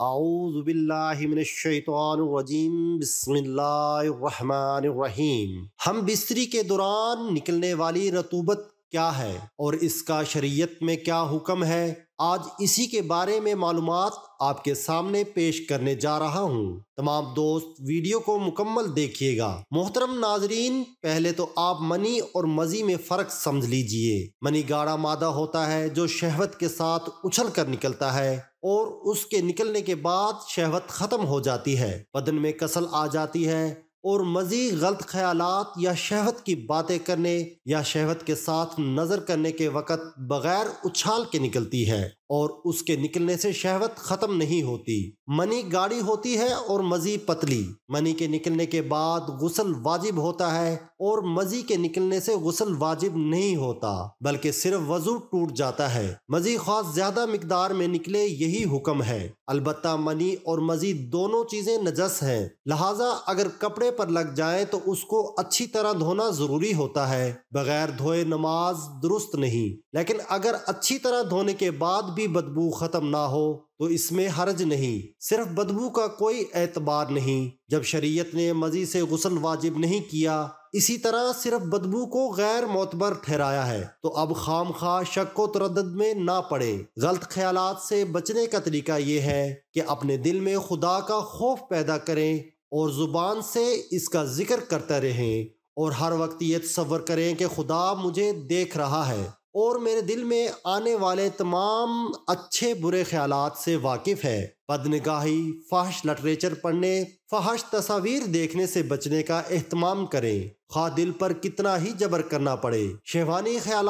أعوذ بالله من الشيطان الرجيم بسم الله الرحمن الرحيم ہم بستری کے دوران نکلنے والی رطوبت क्या है और इसका शरीयत में क्या हुक्म है आज इसी के बारे में मालूम आपके सामने पेश करने जा रहा हूँ तमाम दोस्त वीडियो को मुकम्मल देखिएगा मोहतरम नाजरीन पहले तो आप मनी और मजी में फर्क समझ लीजिए मनी गाढ़ा मादा होता है जो शहवत के साथ उछल कर निकलता है और उसके निकलने के बाद शहवत खत्म हो जाती है बदन में कसल आ जाती है और मज़ीद गलत ख्याल या शहवत की बातें करने या शहवत के साथ नज़र करने के वक़्त बग़ैर उछाल के निकलती है और उसके निकलने से शहवत खत्म नहीं होती मनी गाड़ी होती है और मजी पतली मनी के निकलने के बाद गुसल वाजिब होता है और मजी के निकलने से गुसल वाजिब नहीं होता बल्कि सिर्फ वजू टूट जाता है मजी खास ज्यादा मकदार में निकले यही हुक्म है अलबत् मनी और मजी दोनों चीजें नजस हैं लिहाजा अगर कपड़े पर लग जाए तो उसको अच्छी तरह धोना जरूरी होता है बगैर धोए नमाज दुरुस्त नहीं लेकिन अगर अच्छी तरह धोने के बाद भी बदबू खत्म ना हो तो इसमें हर्ज नहीं सिर्फ बदबू का कोई एतबार नहीं जब शरीयत ने मजी से गसल वाजिब नहीं किया इसी तरह सिर्फ बदबू को गैर मोतबर ठहराया है तो अब खाम खा शक तरद में ना पड़े गलत ख्याल से बचने का तरीका ये है कि अपने दिल में खुदा का खौफ पैदा करें और ज़ुबान से इसका जिक्र करते रहें और हर वक्त ये तस्वर करें कि खुदा मुझे देख रहा है और मेरे दिल में आने वाले तमाम अच्छे बुरे ख्याल से वाकिफ़ है बदनगाही फाश लिटरेचर पढ़ने फाश तस्वीर देखने से बचने का अहतमाम करें खा दिल पर कितना ही जबर करना पड़े शेवानी ख्याल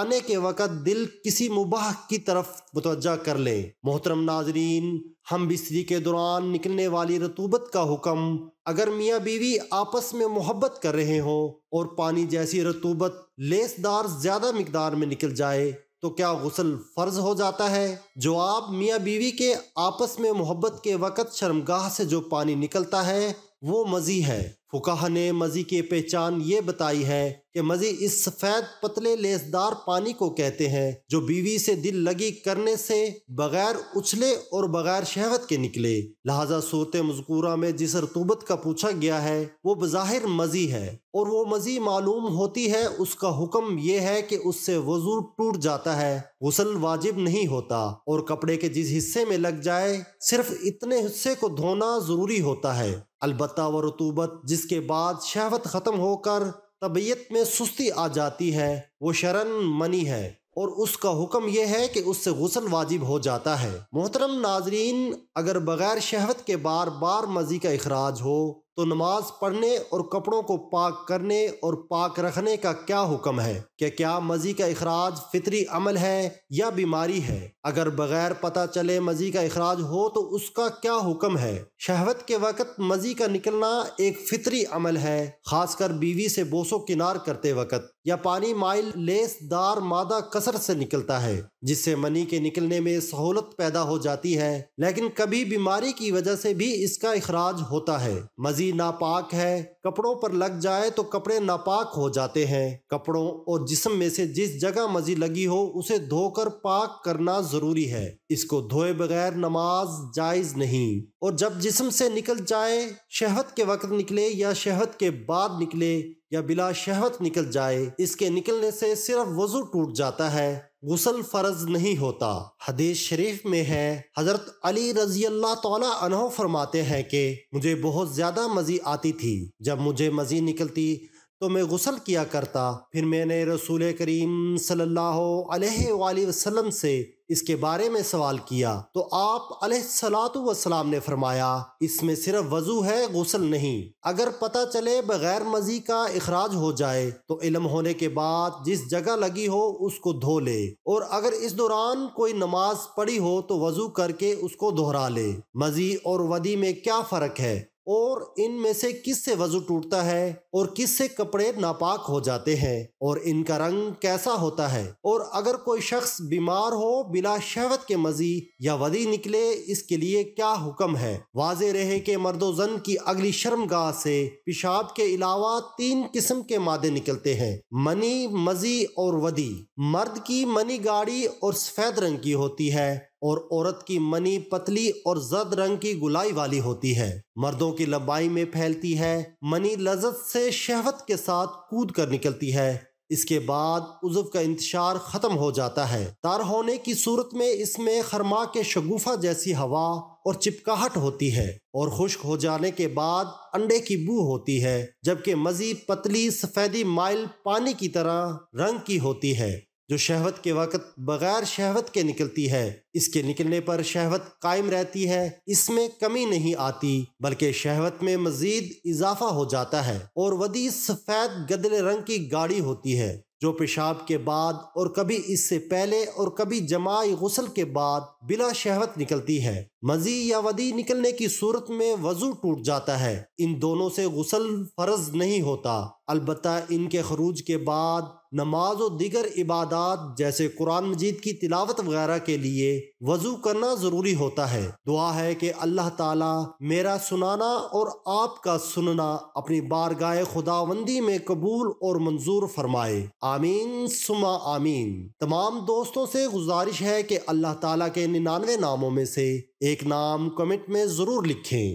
आने के वक़्त दिल किसी मुबाह की तरफ मुतवजा कर लें मोहतरम नाजरीन हम बिस्तरी के दौरान निकलने वाली रतूबत का हुक्म अगर मियाँ बीवी आपस में मोहब्बत कर रहे हों और पानी जैसी रतूबत लेसदार ज्यादा मकदार में निकल जाए तो क्या गसल फ़र्ज हो जाता है जो आप मियाँ बीवी के आपस में मोहब्बत के वक़्त शर्मगाह से जो पानी निकलता है वो मज़ी है फुकाह ने मज़ी की पहचान ये बताई है के मज़े इस सफ़ेद पतले लेसदार पानी को कहते हैं जो बीवी से दिल लगी करने से बगैर उछले और बगैर शहवत के निकले लिहाजा सूरत मजकूरा में जिस रतूबत का पूछा गया है वो बज़ाहिर मज़ी है और वो मज़ी मालूम होती है उसका हुक्म यह है कि उससे वजू टूट जाता है गसल वाजिब नहीं होता और कपड़े के जिस हिस्से में लग जाए सिर्फ इतने हिस्से को धोना ज़रूरी होता है अलबत् व रतूबत जिसके बाद शहवत ख़त्म होकर तबीयत में सुस्ती आ जाती है वो शरण मनी है और उसका हुक्म यह है कि उससे गसल वाजिब हो जाता है मोहतरम नाजरीन अगर बग़ैर शहवत के बार बार मज़ी का अखराज हो तो नमाज पढ़ने और कपड़ों को पाक करने और पाक रखने का क्या हुक्म है कि क्या मजी का अखराज फितरी अमल है या बीमारी है अगर बगैर पता चले मजी का अखराज हो तो उसका क्या हुक्म है शहवत के वक़्त मजी का निकलना एक फितरी अमल है खासकर बीवी से बोसो किनार करते वक़्त या पानी माइल लेसदार मादा कसर से निकलता है जिससे मनी के निकलने में सहूलत पैदा हो जाती है लेकिन कभी बीमारी की वजह से भी इसका अखराज होता है मजी नापाक है कपड़ों पर लग जाए तो कपड़े नापाक हो जाते हैं कपड़ों और जिसम में से जिस जगह मजी लगी हो उसे धोकर पाक करना जरूरी है इसको धोए बगैर नमाज जायज नहीं और जब जिसम से निकल जाए शहद के वक्त निकले या शहद के बाद निकले या बिला शहवत निकल जाए इसके निकलने से सिर्फ वजू टूट जाता है गुसल फर्ज नहीं होता हदीस शरीफ में है हजरत अली रजी अल्लाह तला फरमाते हैं कि मुझे बहुत ज्यादा मजी आती थी जब जब मुझे मज़ी निकलती तो मैं गसल किया करता फिर मैंने रसूल करीम सल्ला वसलम से इसके बारे में सवाल किया तो आप सलाम ने फरमाया इसमें सिर्फ वजू है गसल नहीं अगर पता चले बगैर मजी का अखराज हो जाए तो इलम होने के बाद जिस जगह लगी हो उसको धो ले और अगर इस दौरान कोई नमाज पढ़ी हो तो वजू करके उसको दोहरा ले मजी और वदी में क्या फर्क है और इनमें से किस से वजू टूटता है और किस से कपड़े नापाक हो जाते हैं और इनका रंग कैसा होता है और अगर कोई शख्स बीमार हो बिला शहवत के मजी या वदी निकले इसके लिए क्या हुक्म है वाज रहे के मर्दो जन की अगली शर्मगाह से पेशाब के अलावा तीन किस्म के मादे निकलते हैं मनी मजी और वदी मर्द की मनी गाड़ी और सफेद रंग की होती है और औरत की मनी पतली और जद रंग की गुलाई वाली होती है मर्दों की लंबाई में फैलती है मनी लजत से शहवत के साथ कूद कर निकलती है इसके बाद उजव का इंतशार ख़त्म हो जाता है तार होने की सूरत में इसमें खरमा के शगुफा जैसी हवा और चिपकाहट होती है और खुश्क हो जाने के बाद अंडे की बू होती है जबकि मजीद पतली सफ़ेदी माइल पानी की तरह रंग की होती है जो शहवत के वक़्त बगैर शहवत के निकलती है इसके निकलने पर शहवत कायम रहती है इसमें कमी नहीं आती बल्कि शहवत में मजीद इजाफा हो जाता है और वदी सफ़ेद गदले रंग की गाड़ी होती है जो पेशाब के बाद और कभी इससे पहले और कभी जमाई गसल के बाद बिला शहवत निकलती है मजी या वदी निकलने की सूरत में वजू टूट जाता है इन दोनों से गसल फर्ज नहीं होता अलबत् इनके खरूज के बाद नमाज और दीगर इबादत जैसे कुरान मजीद की तिलावत वगैरह के लिए वजू करना ज़रूरी होता है दुआ है कि अल्लाह ताला मेरा सुनाना और आपका सुनना अपनी बारगाह खुदावंदी में कबूल और मंजूर फरमाए आमीन सुमा आमीन तमाम दोस्तों से गुजारिश है कि अल्लाह ताला के निन्यानवे नामों में से एक नाम कमेंट में ज़रूर लिखें